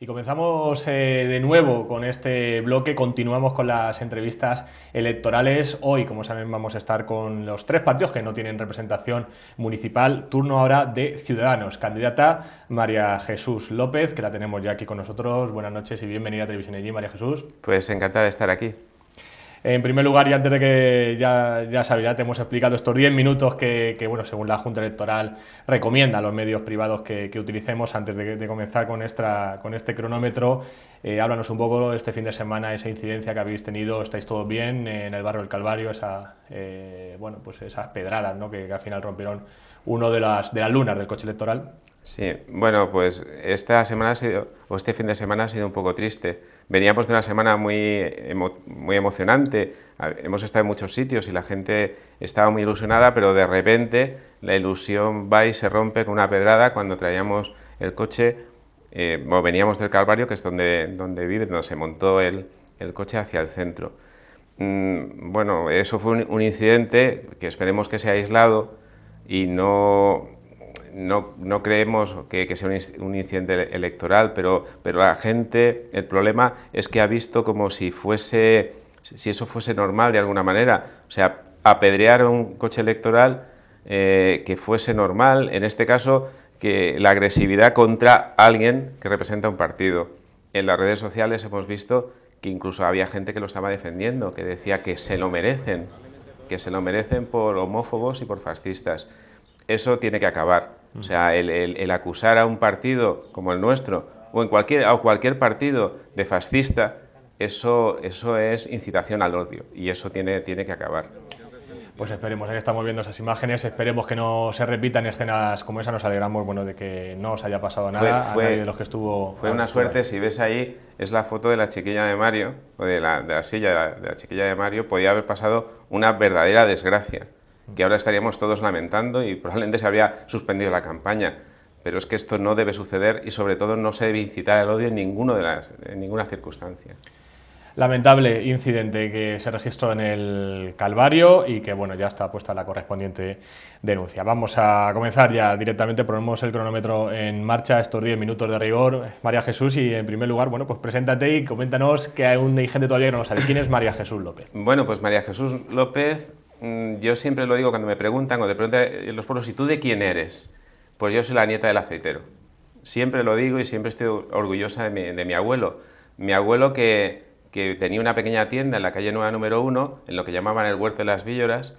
Y comenzamos eh, de nuevo con este bloque, continuamos con las entrevistas electorales. Hoy, como saben, vamos a estar con los tres partidos que no tienen representación municipal. Turno ahora de Ciudadanos. Candidata María Jesús López, que la tenemos ya aquí con nosotros. Buenas noches y bienvenida a Televisión allí, María Jesús. Pues encantada de estar aquí. En primer lugar, y antes de que ya, ya te hemos explicado estos 10 minutos que, bueno, según la Junta Electoral recomienda a los medios privados que, utilicemos antes de, comenzar con, con este cronómetro, eh, háblanos un poco este fin de semana, esa incidencia que habéis tenido, ¿estáis todos bien en el barrio del Calvario? Esa, eh, bueno, pues esas pedradas ¿no? que, al final rompieron uno de las, de las lunas del coche electoral. Sí, bueno, pues esta semana sido, o este fin de semana ha sido un poco triste. Veníamos pues de una semana muy, muy emocionante, hemos estado en muchos sitios y la gente estaba muy ilusionada, pero de repente la ilusión va y se rompe con una pedrada cuando traíamos el coche, eh, veníamos del Calvario, que es donde, donde vive, donde se montó el, coche hacia el centro. Mm, bueno, eso fue un incidente que esperemos que sea aislado y no no, creemos que, sea un incidente electoral, pero, pero la gente, el problema es que ha visto como si si eso fuese normal de alguna manera. O sea, apedrear un coche electoral eh, que fuese normal, en este caso, que la agresividad contra alguien que representa un partido. En las redes sociales hemos visto que incluso había gente que lo estaba defendiendo, que decía que se lo merecen, que se lo merecen por homófobos y por fascistas eso tiene que acabar. O sea, mm. el, acusar a un partido como el nuestro o en cualquier, a cualquier partido de fascista, eso, eso es incitación al odio y eso tiene, tiene que acabar. Pues esperemos, ahí estamos viendo esas imágenes, esperemos que no se repitan escenas como esa, nos alegramos bueno, de que no os haya pasado nada fue, los que estuvo... una suerte, si ves ahí, es la foto de la chiquilla de Mario, o de la, silla de la, de la chiquilla de Mario, podía haber pasado una verdadera desgracia que ahora estaríamos todos lamentando y probablemente se habría suspendido la campaña. Pero es que esto no debe suceder y sobre todo no se debe incitar al odio en, ninguno de las, en ninguna circunstancia. Lamentable incidente que se registró en el Calvario y que bueno ya está puesta la correspondiente denuncia. Vamos a comenzar ya directamente, ponemos el cronómetro en marcha, estos 10 minutos de rigor. María Jesús, y en primer lugar, bueno, pues preséntate y coméntanos que hay un gente todavía que no sabe. ¿Quién es María Jesús López? Bueno, pues María Jesús López Mm, yo siempre lo digo cuando me preguntan, cuando te preguntan eh, los pueblos, ¿y tú de quién eres? Pues yo soy la nieta del aceitero. Siempre lo digo y siempre estoy orgullosa de mi, abuelo. Mi abuelo que, tenía una pequeña tienda en la calle Nueva número uno en lo que llamaban el Huerto de las Villoras,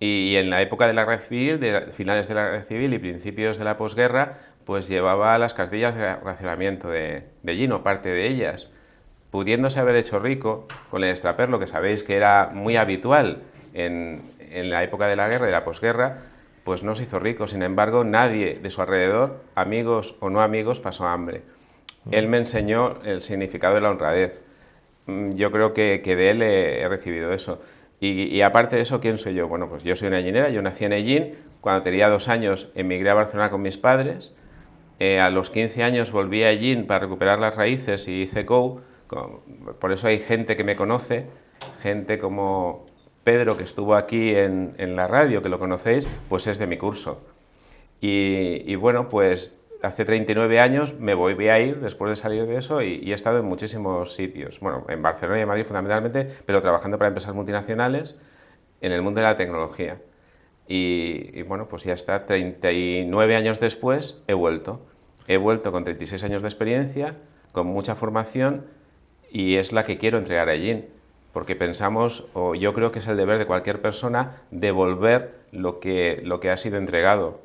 y, en la época de la guerra civil, de finales de la guerra civil y principios de la posguerra, pues llevaba las castillas de racionamiento de, de parte de ellas. Pudiéndose haber hecho rico con el extraperlo, que sabéis que era muy habitual, en, la época de la guerra y de la posguerra, pues no se hizo rico. Sin embargo, nadie de su alrededor, amigos o no amigos, pasó hambre. Él me enseñó el significado de la honradez. Mm, yo creo que, de él he, recibido eso. Y, aparte de eso, ¿quién soy yo? Bueno, pues yo soy una gallinera, yo nací en Ellín, cuando tenía dos años emigré a Barcelona con mis padres, eh, a los 15 años volví a Ellín para recuperar las raíces y hice COU, por eso hay gente que me conoce, gente como Pedro, que estuvo aquí en, la radio, que lo conocéis, pues es de mi curso. Y, bueno, pues hace 39 años me volví a ir después de salir de eso y, he estado en muchísimos sitios. Bueno, en Barcelona y en Madrid fundamentalmente, pero trabajando para empresas multinacionales en el mundo de la tecnología. Y, y bueno, pues ya está, 39 años después he vuelto. He vuelto con 36 años de experiencia, con mucha formación y es la que quiero entregar allí porque pensamos, o yo creo que es el deber de cualquier persona, devolver lo que, lo que ha sido entregado.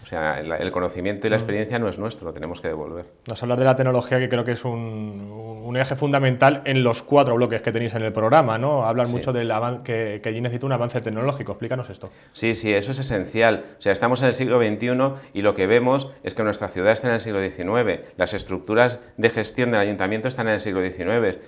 O sea, el, conocimiento y la mm. experiencia no es nuestro, lo tenemos que devolver. Nos hablas de la tecnología, que creo que es un, eje fundamental en los cuatro bloques que tenéis en el programa, ¿no? Hablan mucho del que, que allí necesita un avance tecnológico. Explícanos esto. Sí, sí, eso es esencial. O sea, estamos en el siglo XXI y lo que vemos es que nuestra ciudad está en el siglo XIX, las estructuras de gestión del ayuntamiento están en el siglo XIX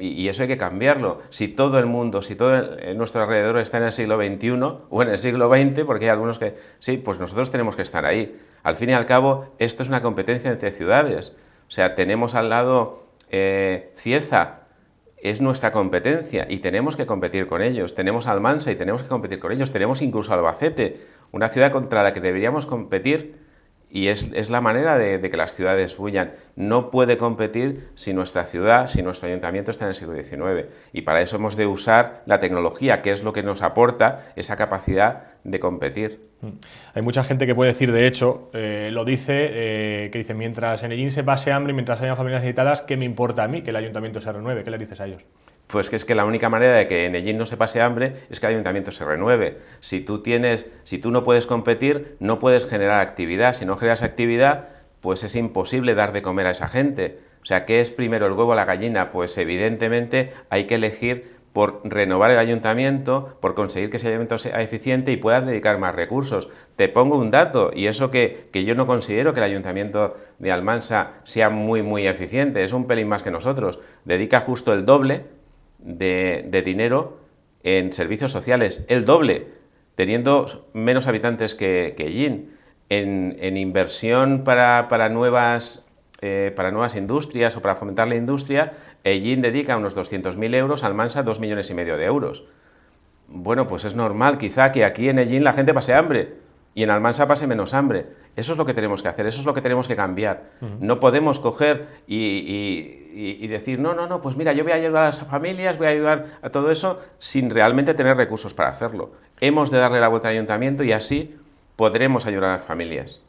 y eso hay que cambiarlo. Si todo el mundo, si todo nuestro alrededor está en el siglo XXI o en el siglo XX, porque hay algunos que sí, pues nosotros tenemos que estar ahí. Al fin y al cabo, esto es una competencia entre ciudades. O sea, tenemos al lado eh, Cieza, es nuestra competencia y tenemos que competir con ellos. Tenemos Almansa y tenemos que competir con ellos. Tenemos incluso Albacete, una ciudad contra la que deberíamos competir y es, la manera de, que las ciudades bullan. No puede competir si nuestra ciudad, si nuestro ayuntamiento está en el siglo XIX. Y para eso hemos de usar la tecnología, que es lo que nos aporta esa capacidad de competir. Mm. Hay mucha gente que puede decir, de hecho, eh, lo dice, eh, que dice, mientras en el se pase hambre, y mientras haya familias necesitadas, ¿qué me importa a mí que el ayuntamiento se renueve? ¿Qué le dices a ellos? pues que es que la única manera de que en Medellín no se pase hambre es que el ayuntamiento se renueve. Si tú, tienes, si tú no puedes competir, no puedes generar actividad. Si no generas actividad, pues es imposible dar de comer a esa gente. O sea, ¿qué es primero el huevo a la gallina? Pues evidentemente hay que elegir por renovar el ayuntamiento, por conseguir que ese ayuntamiento sea eficiente y pueda dedicar más recursos. Te pongo un dato, y eso que, que, yo no considero que el ayuntamiento de Almansa sea muy, muy eficiente, es un pelín más que nosotros. Dedica justo el doble de, dinero en servicios sociales, el doble, teniendo menos habitantes que, que en, inversión para, nuevas eh, para nuevas industrias o para fomentar la industria, Ellín dedica unos 200.000 euros, mansa, 2 millones y medio de euros. Bueno, pues es normal quizá que aquí en Ellín la gente pase hambre, y en Almansa pase menos hambre. Eso es lo que tenemos que hacer, eso es lo que tenemos que cambiar. No podemos coger y, y, decir, no, no, no, pues mira, yo voy a ayudar a las familias, voy a ayudar a todo eso, sin realmente tener recursos para hacerlo. Hemos de darle la vuelta al ayuntamiento y así podremos ayudar a las familias.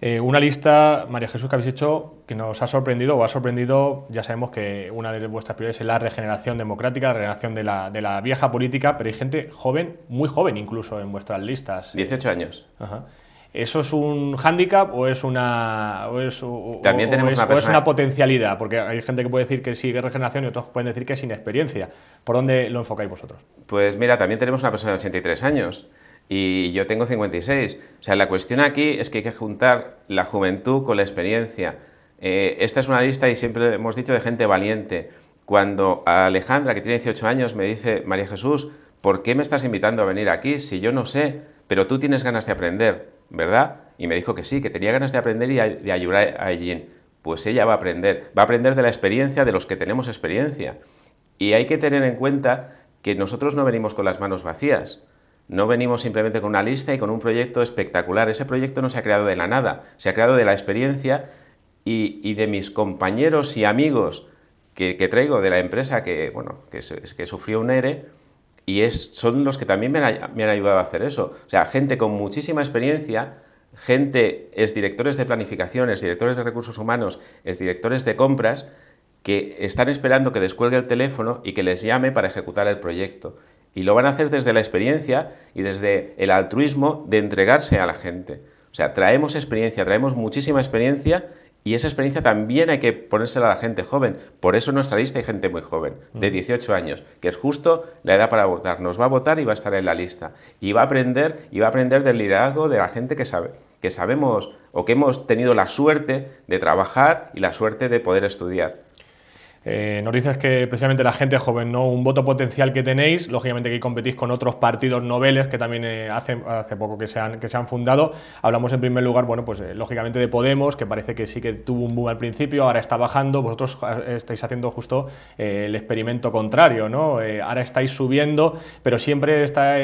Eh, una lista, María Jesús, que habéis hecho que nos ha sorprendido o ha sorprendido, ya sabemos que una de vuestras prioridades es la regeneración democrática, la regeneración de la, vieja política, pero hay gente joven, muy joven incluso en vuestras listas. 18 años. ¿Eso es un hándicap o es una, una potencialidad? Porque hay gente que puede decir que sigue regeneración y otros pueden decir que es inexperiencia. ¿Por dónde lo enfocáis vosotros? Pues mira, también tenemos una persona de 83 años y yo tengo 56. O sea, la cuestión aquí es que hay que juntar la juventud con la experiencia. Eh, esta es una lista, y siempre hemos dicho, de gente valiente. Cuando Alejandra, que tiene 18 años, me dice, María Jesús, ¿por qué me estás invitando a venir aquí si yo no sé, pero tú tienes ganas de aprender, ¿verdad? Y me dijo que sí, que tenía ganas de aprender y de ayudar a Ellín. Pues ella va a aprender, va a aprender de la experiencia de los que tenemos experiencia. Y hay que tener en cuenta que nosotros no venimos con las manos vacías. No venimos simplemente con una lista y con un proyecto espectacular. Ese proyecto no se ha creado de la nada, se ha creado de la experiencia y, de mis compañeros y amigos que, traigo de la empresa que, bueno, que, que sufrió un ERE y son los que también me han, me han, ayudado a hacer eso. O sea, gente con muchísima experiencia, gente, es directores de planificación, es directores de recursos humanos, es directores de compras, que están esperando que descuelgue el teléfono y que les llame para ejecutar el proyecto. Y lo van a hacer desde la experiencia y desde el altruismo de entregarse a la gente. O sea, traemos experiencia, traemos muchísima experiencia y esa experiencia también hay que ponérsela a la gente joven. Por eso en nuestra lista hay gente muy joven, de 18 mm. años, que es justo la edad para votar. Nos va a votar y va a estar en la lista. Y va a aprender, y va a aprender del liderazgo de la gente que sabe, que sabemos o que hemos tenido la suerte de trabajar y la suerte de poder estudiar. Eh, nos dices que precisamente la gente joven, ¿no? Un voto potencial que tenéis, lógicamente que competís con otros partidos noveles que también eh, hace, poco que se, han, que se han fundado. Hablamos en primer lugar, bueno, pues eh, lógicamente de Podemos, que parece que sí que tuvo un boom al principio, ahora está bajando, vosotros ah, estáis haciendo justo el experimento contrario, ¿no? ahora estáis subiendo, pero siempre está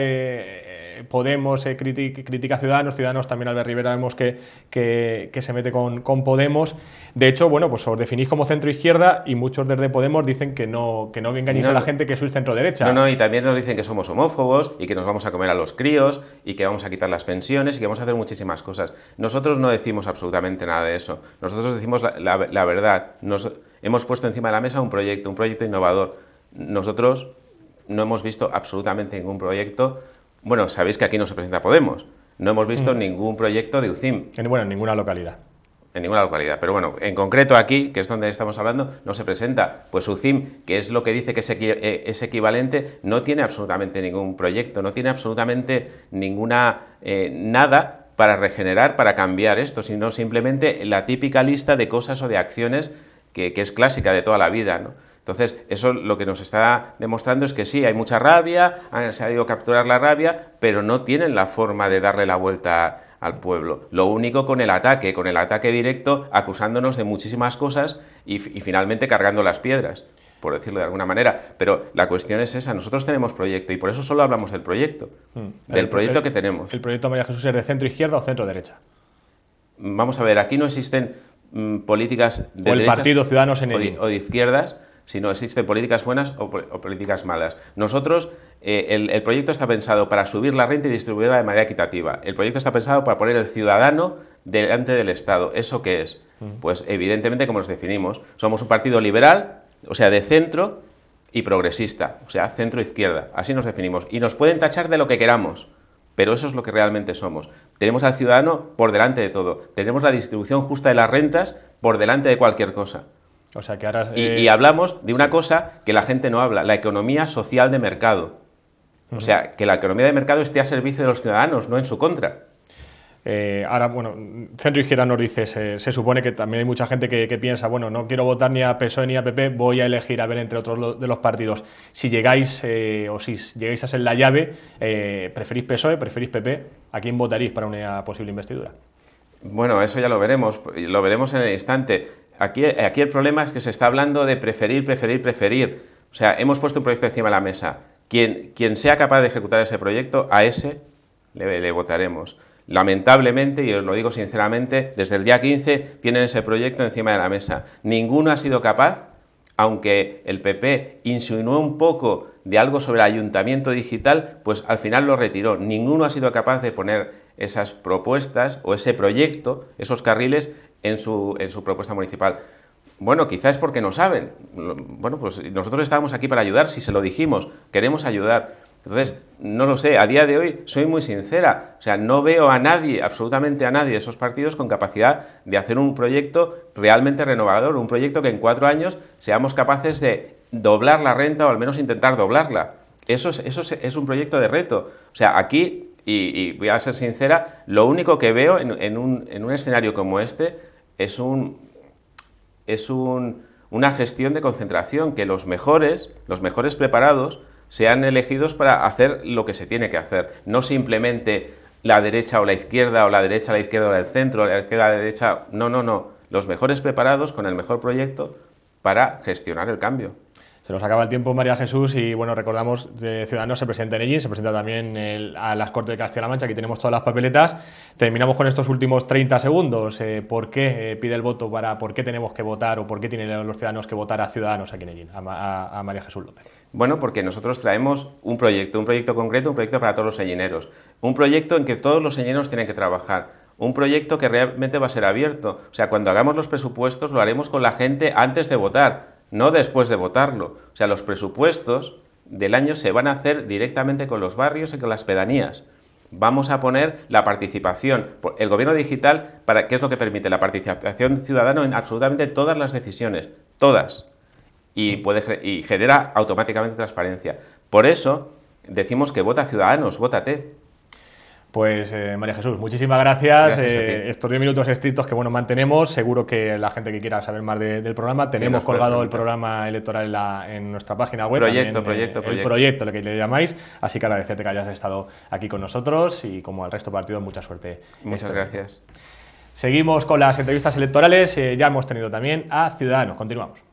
Podemos eh, critica, a Ciudadanos, Ciudadanos también Albert Rivera vemos que, que, se mete con, con, Podemos. De hecho, bueno, pues os definís como centro izquierda y muchos desde Podemos dicen que no, que no engañéis a la gente que sois centro derecha. No, no, y también nos dicen que somos homófobos y que nos vamos a comer a los críos y que vamos a quitar las pensiones y que vamos a hacer muchísimas cosas. Nosotros no decimos absolutamente nada de eso. Nosotros decimos la, verdad. Nos, hemos puesto encima de la mesa un proyecto, un proyecto innovador. Nosotros no hemos visto absolutamente ningún proyecto bueno, sabéis que aquí no se presenta Podemos. No hemos visto mm. ningún proyecto de UCIM. En, bueno, en ninguna localidad. En ninguna localidad. Pero bueno, en concreto aquí, que es donde estamos hablando, no se presenta. Pues UCIM, que es lo que dice que es, eh, equivalente, no tiene absolutamente ningún proyecto, no tiene absolutamente ninguna eh, nada para regenerar, para cambiar esto, sino simplemente la típica lista de cosas o de acciones que, que es clásica de toda la vida. ¿no? Entonces, eso lo que nos está demostrando es que sí, hay mucha rabia, se ha ido capturar la rabia, pero no tienen la forma de darle la vuelta al pueblo. Lo único con el ataque, con el ataque directo, acusándonos de muchísimas cosas y, finalmente cargando las piedras por decirlo de alguna manera. Pero la cuestión es esa, nosotros tenemos proyecto y por eso solo hablamos del proyecto, mm. del proyecto que tenemos. ¿El proyecto María Jesús es de centro izquierda o centro derecha? Vamos a ver, aquí no existen mm, políticas de... el Partido Ciudadanos en o de izquierdas si no, existen políticas buenas o, políticas malas. Nosotros, eh, el, el, proyecto está pensado para subir la renta y distribuirla de manera equitativa. El proyecto está pensado para poner el ciudadano delante del Estado. ¿Eso qué es? Pues evidentemente, como nos definimos, somos un partido liberal, o sea, de centro y progresista, o sea, centro-izquierda. Así nos definimos. Y nos pueden tachar de lo que queramos pero eso es lo que realmente somos. Tenemos al ciudadano por delante de todo, tenemos la distribución justa de las rentas por delante de cualquier cosa sea, que ahora... Y, eh, hablamos de una cosa que la gente no habla, la economía social de mercado. O sea, que la economía de mercado esté a servicio de los ciudadanos, no en su contra. Eh, ahora, bueno, centro izquierda nos dice, se, supone que también hay mucha gente que, piensa, bueno, no quiero votar ni a PSOE ni a PP, voy a elegir a ver entre otros de los partidos. Si llegáis eh, o si llegáis a ser la llave, ¿preferís PSOE, preferís PP? ¿A quién votaréis para una posible investidura? Bueno, eso ya lo veremos, lo veremos en el instante aquí, el problema es que se está hablando de preferir, preferir, preferir. O sea, hemos puesto un proyecto encima de la mesa. Quien, quien sea capaz de ejecutar ese proyecto, a ese le, le votaremos. Lamentablemente, y os lo digo sinceramente, desde el día 15 tienen ese proyecto encima de la mesa. Ninguno ha sido capaz, aunque el PP insinuó un poco de algo sobre el ayuntamiento digital, pues al final lo retiró. Ninguno ha sido capaz de poner esas propuestas o ese proyecto, esos carriles en su, en su propuesta municipal. Bueno, quizás es porque no saben. Bueno, pues nosotros estábamos aquí para ayudar, si se lo dijimos, queremos ayudar. Entonces, no lo sé, a día de hoy soy muy sincera, o sea, no veo a nadie, absolutamente a nadie de esos partidos con capacidad de hacer un proyecto realmente renovador, un proyecto que en cuatro años seamos capaces de doblar la renta o al menos intentar doblarla. Eso es, eso es, un proyecto de reto. O sea, aquí, y, voy a ser sincera, lo único que veo en, en, un, en un escenario como este es, un, es un, una gestión de concentración, que los mejores, los mejores preparados, sean elegidos para hacer lo que se tiene que hacer, no simplemente la derecha o la izquierda, o la derecha, la izquierda o el centro, la izquierda, la derecha, no, no, no, los mejores preparados con el mejor proyecto para gestionar el cambio. Se nos acaba el tiempo, María Jesús, y bueno, recordamos que Ciudadanos se presenta en allí, se presenta también a las Cortes de Castilla-La Mancha, aquí tenemos todas las papeletas. Terminamos con estos últimos 30 segundos. Eh, ¿Por qué eh, pide el voto para, por qué tenemos que votar o por qué tienen los ciudadanos que votar a Ciudadanos aquí en Ellín, a, a, María Jesús López? Bueno, porque nosotros traemos un proyecto, un proyecto concreto, un proyecto para todos los sellineros, un proyecto en que todos los sellineros tienen que trabajar un proyecto que realmente va a ser abierto. O sea, cuando hagamos los presupuestos lo haremos con la gente antes de votar no después de votarlo. O sea, los presupuestos del año se van a hacer directamente con los barrios y con las pedanías. Vamos a poner la participación, el gobierno digital, para, ¿qué es lo que permite? La participación ciudadana en absolutamente todas las decisiones, todas. Y, puede, y genera automáticamente transparencia. Por eso decimos que vota ciudadanos, vótate. Pues eh, María Jesús, muchísimas gracias. Eh, estos 10 minutos estrictos que bueno mantenemos. Seguro que la gente que quiera saber más del programa, tenemos colgado el programa electoral en, nuestra página web. Proyecto, proyecto, eh, proyecto. El proyecto, lo que le llamáis. Así que agradecerte que hayas estado aquí con nosotros y como al resto del partido, mucha suerte. Muchas este gracias. Seguimos con las entrevistas electorales. ya hemos tenido también a Ciudadanos. Continuamos.